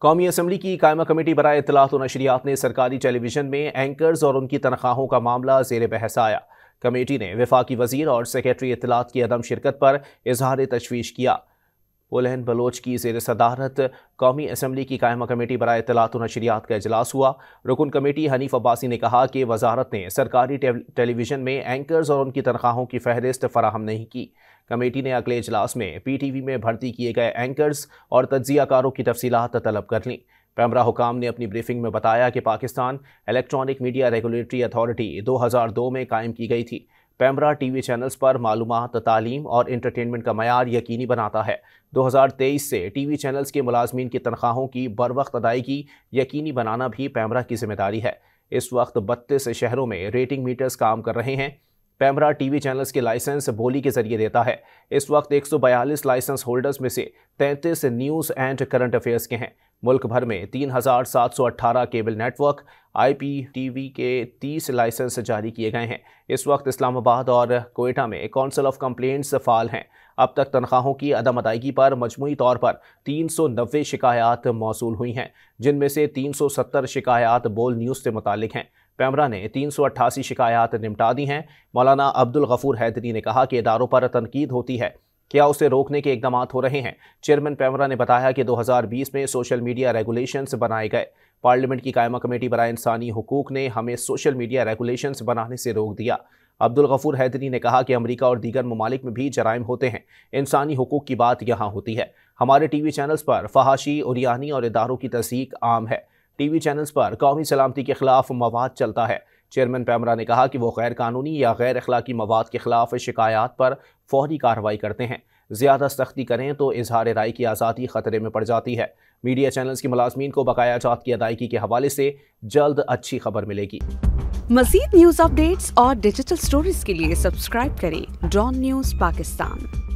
कौमी असम्बली की कायमा कमेटी बरए इतलात नशरियात ने सरकारी टेलीविजन में एंकर्स और उनकी तनख्वाहों का मामला जेर बहस आया कमेटी ने वफाकी वजीर और सेक्रेटरी इतलात की अदम शिरकत पर इजहार तशवीश किया उलहन बलोच की जेर सदारत कौमी असम्बली की कायमा कमेटी बरए इतलात नशरियात का अजलास हुआ रुकन कमेटी हनीफ अब्बासी ने कहा कि वजारत ने सरकारी टेलीविजन में एंकर्स और उनकी तनख्वाहों की फहरिस्त फराहम नहीं की कमेटी ने अगले अजलास में पी टी वी में भर्ती किए गए एंकर्स और तजियाकारों की तफसीत तलब कर लीं पैमरा हुकाम ने अपनी ब्रीफिंग में बताया कि Pakistan electronic media regulatory authority दो हज़ार दो में कायम की गई थी पैमरा टीवी चैनल्स पर मालूम तालीम और इंटरटेनमेंट का मैार यकीनी बनाता है 2023 से टीवी चैनल्स के मुलाजमीन की तनख्वाहों की बर वक्त अदायगी यकीनी बनाना भी पैमरा की जिम्मेदारी है इस वक्त बत्तीस शहरों में रेटिंग मीटर्स काम कर रहे हैं पैमरा टीवी चैनल्स के लाइसेंस बोली के जरिए देता है इस वक्त 142 लाइसेंस होल्डर्स में से 33 न्यूज़ एंड करंट अफेयर्स के हैं मुल्क भर में 3,718 केबल नेटवर्क आईपीटीवी के 30 लाइसेंस जारी किए गए हैं इस वक्त इस्लामाबाद और कोयटा में काउंसिल ऑफ कंप्लेंट्स फाल हैं अब तक तनख्वाहों की अदम अदायगी पर मजमू तौर पर 390 शिकायत मौसू हुई हैं जिनमें से 370 शिकायत बोल न्यूज़ से मुतल हैं पैमरा ने तीन सौ अट्ठासी शिकायात निपटा दी हैं मौलाना अब्दुल गफूर हैदरी ने कहा कि इदारों पर तनकीद होती है क्या उसे रोकने के इकदाम हो रहे हैं चेयरमैन पैमरा ने बताया कि 2020 में सोशल मीडिया रेगुलेशंस बनाए गए पार्लियामेंट की कायमा कमेटी बरए इंसानी हकूक ने हमें सोशल मीडिया रेगुलेशंस बनाने से रोक दिया अब्दुल गफूर हैदरी ने कहा कि अमेरिका और दीगर ममालिक में भी जराइम होते हैं इंसानी हकूक की बात यहाँ होती है हमारे टी वी चैनल्स पर फहाशी उरियानी और इदारों की तस्दीक आम है टीवी चैनल्स पर कौमी सलामती के खिलाफ मवाद चलता है चेयरमैन पैमरा ने कहा कि वो गैर कानूनी या गैर अखलाकी मवाद के खिलाफ शिकायत पर फौरी कार्रवाई करते हैं ज़्यादा सख्ती करें तो इजहार राय की आज़ादी खतरे में पड़ जाती है मीडिया चैनल्स के मुलाजमीन को बकाया जात की अदायगी के हवाले से जल्द अच्छी खबर मिलेगी मजीद न्यूज अपडेट्स और डिजिटल स्टोरीज के लिए सब्सक्राइब करें डॉन न्यूज पाकिस्तान